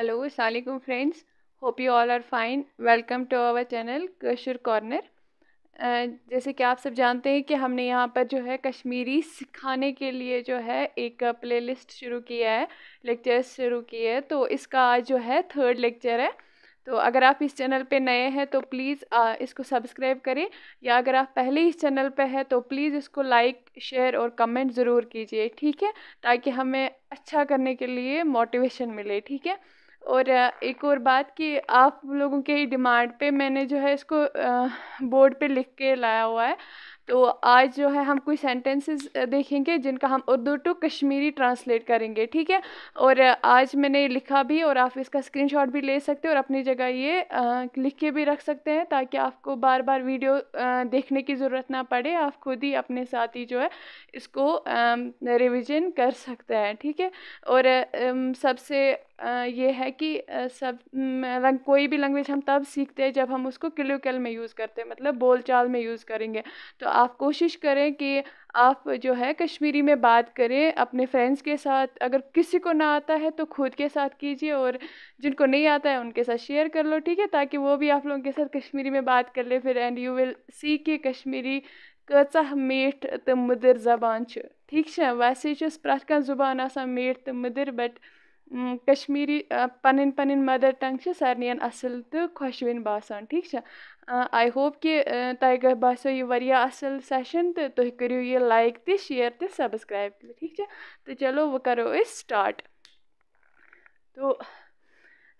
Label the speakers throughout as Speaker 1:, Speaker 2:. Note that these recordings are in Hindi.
Speaker 1: हेलो अलैक्म friends hope you all are fine welcome to our channel Kashur corner जैसे कि आप सब जानते हैं कि हमने यहाँ पर जो है कश्मीरी सिखाने के लिए जो है एक प्लेलिस्ट uh, शुरू किया है लेक्चर्स शुरू किए हैं तो इसका आज जो है थर्ड लेक्चर है तो अगर आप इस चैनल पे नए हैं तो प्लीज़ uh, इसको सब्सक्राइब करें या अगर आप पहले इस चैनल पे हैं तो प्लीज़ इसको लाइक शेयर और कमेंट ज़रूर कीजिए ठीक है ताकि हमें अच्छा करने के लिए मोटिवेशन मिले ठीक है और एक और बात कि आप लोगों के ही डिमांड पे मैंने जो है इसको बोर्ड पे लिख के लाया हुआ है तो आज जो है हम कुछ सेंटेंसेस देखेंगे जिनका हम उर्दू टू कश्मीरी ट्रांसलेट करेंगे ठीक है और आज मैंने लिखा भी और आप इसका स्क्रीनशॉट भी ले सकते हैं और अपनी जगह ये लिख के भी रख सकते हैं ताकि आपको बार बार वीडियो देखने की ज़रूरत ना पड़े आप खुद ही अपने साथ ही जो है इसको रिविजन कर सकते हैं ठीक है और सबसे ये है कि सब कोई भी लैंग्वेज हम तब सीखते हैं जब हम उसको क्लोकल में यूज़ करते हैं मतलब बोलचाल में यूज़ करेंगे तो आप कोशिश करें कि आप जो है कश्मीरी में बात करें अपने फ्रेंड्स के साथ अगर किसी को ना आता है तो खुद के साथ कीजिए और जिनको नहीं आता है उनके साथ शेयर कर लो ठीक है ताकि वो भी आप लोगों के साथ कश्मीरी में बात कर ले फिर एंड यू विल सी के कश्मीरी कचा मीठ तो मदर जबान ठीक है वैसे प्रत कह जुबान आसान मीठ तो मदर बट कश्मीरी पनन पनन मदर टंग से सारे असल तो खुशविन तो बसान ठीक है आई होप कि तह बसो यह असल सेशन तो तुम तो लाइक तो शेयर तो सब्सक्राइब ठीक है तो चलो वो करो स्टार्ट तो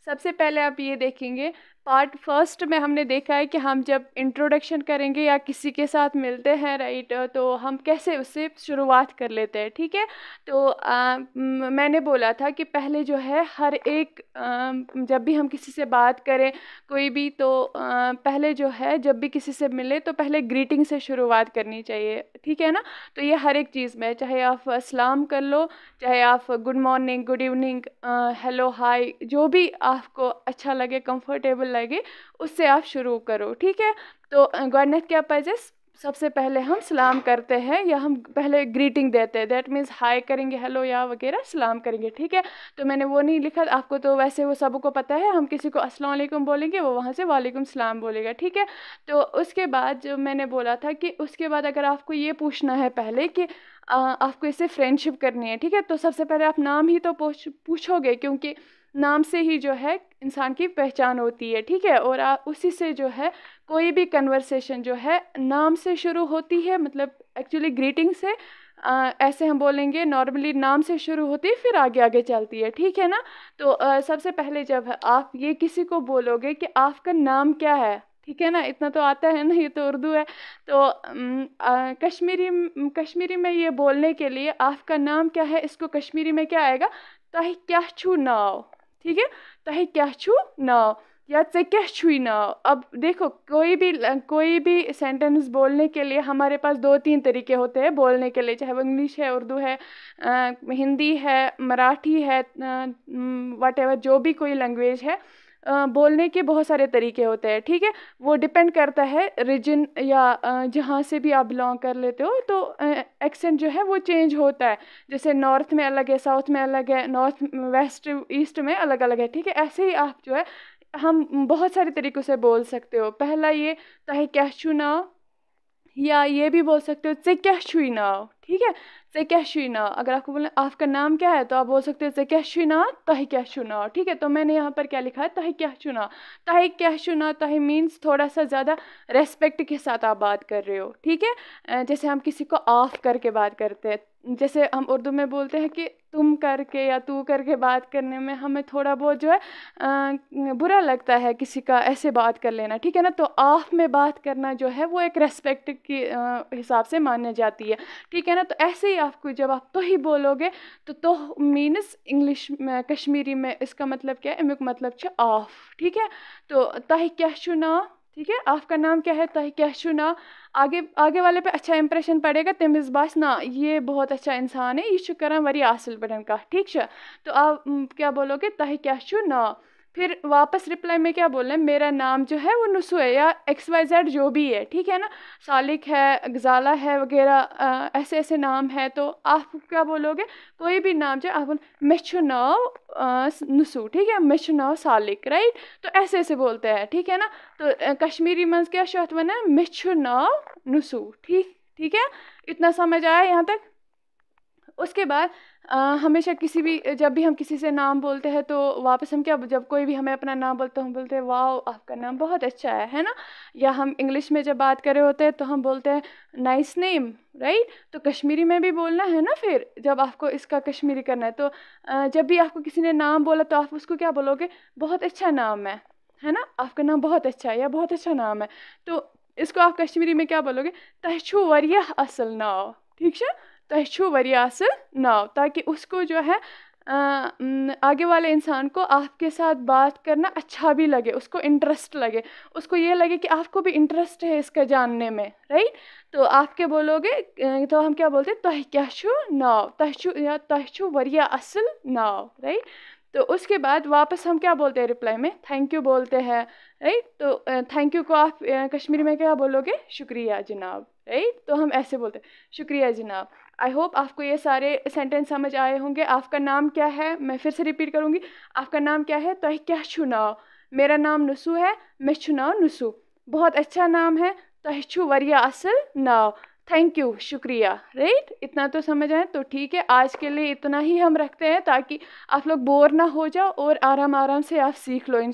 Speaker 1: सबसे पहले आप ये देखेंगे पार्ट फर्स्ट में हमने देखा है कि हम जब इंट्रोडक्शन करेंगे या किसी के साथ मिलते हैं राइट तो हम कैसे उससे शुरुआत कर लेते हैं ठीक है तो आ, मैंने बोला था कि पहले जो है हर एक आ, जब भी हम किसी से बात करें कोई भी तो आ, पहले जो है जब भी किसी से मिले तो पहले ग्रीटिंग से शुरुआत करनी चाहिए ठीक है ना तो ये हर एक चीज़ में चाहे आप सलाम कर लो चाहे आप good morning good evening hello hi जो भी आपको अच्छा लगे कम्फर्टेबल लगे उससे आप शुरू करो ठीक है तो गणित क्या पज़ सबसे पहले हम सलाम करते हैं या हम पहले ग्रीटिंग देते हैं दैट मीन्स हाय करेंगे हेलो या वगैरह सलाम करेंगे ठीक है तो मैंने वो नहीं लिखा आपको तो वैसे वो सबको पता है हम किसी को अस्सलाम वालेकुम बोलेंगे वो वहाँ से वालेकुम सलाम बोलेगा ठीक है तो उसके बाद जो मैंने बोला था कि उसके बाद अगर आपको ये पूछना है पहले कि आ, आपको इससे फ्रेंडशिप करनी है ठीक है तो सबसे पहले आप नाम ही तो पूछोगे क्योंकि नाम से ही जो है इंसान की पहचान होती है ठीक है और आ, उसी से जो है कोई भी कन्वर्सेशन जो है नाम से शुरू होती है मतलब एक्चुअली ग्रीटिंग से आ, ऐसे हम बोलेंगे नॉर्मली नाम से शुरू होती है फिर आगे आगे चलती है ठीक है ना तो आ, सबसे पहले जब आप ये किसी को बोलोगे कि आपका नाम क्या है ठीक है ना इतना तो आता है ना ये तो उर्दू है तो आ, कश्मीरी कश्मीरी में ये बोलने के लिए आपका नाम क्या है इसको कश्मीरी में क्या आएगा तो क्या छू नाव ठीक है तहे क्या छू नाव या चे क्या छू नाव अब देखो कोई भी कोई भी सेंटेंस बोलने के लिए हमारे पास दो तीन तरीके होते हैं बोलने के लिए चाहे वो इंग्लिश है उर्दू है आ, हिंदी है मराठी है वट एवर जो भी कोई लैंग्वेज है बोलने के बहुत सारे तरीके होते हैं ठीक है वो डिपेंड करता है रिजन या जहाँ से भी आप बिलोंग कर लेते हो तो एक्सेंट जो है वो चेंज होता है जैसे नॉर्थ में अलग है साउथ में अलग है नॉर्थ वेस्ट ईस्ट में अलग अलग है ठीक है ऐसे ही आप जो है हम बहुत सारे तरीक़ों से बोल सकते हो पहला ये तहे क्या छू नाव या ये भी बोल सकते हो चे क्या छू नाव ठीक है से कैशी ना अगर आपको बोलना आपका नाम क्या है तो आप बोल सकते हो से कैशी ना तह कैशु ना ठीक है तो मैंने यहाँ पर क्या लिखा है तह कैशु ना तह कैशु ना तह मीन्स थोड़ा सा ज़्यादा रेस्पेक्ट के साथ आप बात कर रहे हो ठीक है जैसे हम किसी को ऑफ करके बात करते हैं जैसे हम उर्दू में बोलते हैं कि तुम करके या तू करके बात करने में हमें थोड़ा बहुत जो है आ, बुरा लगता है किसी का ऐसे बात कर लेना ठीक है ना तो आप में बात करना जो है वो एक रेस्पेक्ट के हिसाब से मान्य जाती है ठीक है ना तो ऐसे ही आपको जब आप तो ही बोलोगे तो तो मीनस इंग्लिश में कश्मीरी में इसका मतलब क्या है अमुक मतलब आफ ठीक है तो तह क्या चुना ठीक है आपका नाम क्या है तह क्या छु ना आगे आगे वाले पे अच्छा इंप्रेशन पड़ेगा तमिस बस ना ये बहुत अच्छा इंसान है यह करान वरी असल पे कह ठीक तो आप क्या बोलोगे तह क्या छु ना फिर वापस रिप्लाई में क्या बोलें मेरा नाम जो है वो नुसु है या एक्स वाई जेड जो भी है ठीक है ना सालिक है गजाला है वगैरह ऐसे ऐसे नाम है तो आप क्या बोलोगे कोई भी नाम जो आप बोल मे नाव नसु ठीक है मे नाव सालिक राइट तो ऐसे ऐसे बोलते हैं ठीक है ना तो कश्मीरी मंज क्या शत वन है मे नाव नसु ठीक ठीक है इतना समझ आया यहाँ तक उसके बाद आ, हमेशा किसी भी जब भी हम किसी से नाम बोलते हैं तो वापस हम क्या जब कोई भी हमें अपना नाम बोलते हम बोलते हैं वाह आपका नाम बहुत अच्छा है है ना या हम इंग्लिश में जब बात कर रहे होते हैं तो हम बोलते हैं नाइस नेम राइट तो कश्मीरी में भी बोलना है ना फिर जब आपको इसका कश्मीरी करना है तो आ, जब भी आपको किसी ने नाम बोला तो आप उसको क्या बोलोगे बहुत अच्छा नाम है है ना आपका नाम बहुत अच्छा है या बहुत अच्छा नाम है तो इसको आप कश्मीरी में क्या बोलोगे तहछू वरिया असल नाव ठीक है तय छो वरिया असल नाव ताकि उसको जो है आगे वाले इंसान को आपके साथ बात करना अच्छा भी लगे उसको इंटरेस्ट लगे उसको ये लगे कि आपको भी इंटरेस्ट है इसका जानने में राइट तो आप क्या बोलोगे तो हम क्या बोलते हैं तह क्या छो नाव तह छो या तह वरिया असल नाव राइट तो उसके बाद वापस हम क्या बोलते हैं रिप्लाई में थैंक यू बोलते हैं राइट तो थैंक यू को आप कश्मीरी में क्या बोलोगे शुक्रिया जनाब राइट तो हम ऐसे बोलते हैं शुक्रिया जनाब आई होप आपको ये सारे सेंटेंस समझ आए होंगे आपका नाम क्या है मैं फिर से रिपीट करूँगी आपका नाम क्या है तह तो क्या चुनाव मेरा नाम नुसू है मैं चुनाव नाव नुसू बहुत अच्छा नाम है तो वरिया असल नाव थैंक यू शुक्रिया राइट इतना तो समझ आए तो ठीक है आज के लिए इतना ही हम रखते हैं ताकि आप लोग बोर ना हो जाओ और आराम आराम से आप सीख लो इन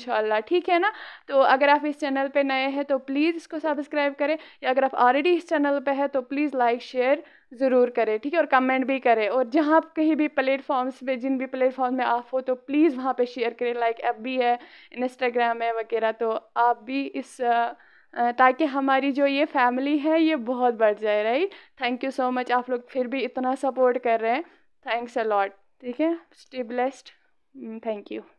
Speaker 1: ठीक है ना तो अगर आप इस चैनल पे नए हैं तो प्लीज़ इसको सब्सक्राइब करें या अगर आप ऑलरेडी इस चैनल पे हैं तो प्लीज़ लाइक शेयर ज़रूर करें ठीक है और कमेंट भी करें और जहाँ कहीं भी प्लेटफॉर्म्स पर जिन भी प्लेटफॉर्म में आप हो तो प्लीज़ वहाँ पर शेयर करें लाइक एप भी है इंस्टाग्राम है वगैरह तो आप भी इस ताकि हमारी जो ये फैमिली है ये बहुत बढ़ जाए right thank you so much आप लोग फिर भी इतना सपोर्ट कर रहे हैं थैंक्स अ लॉट ठीक है स्टे ब्लेस्ड थैंक यू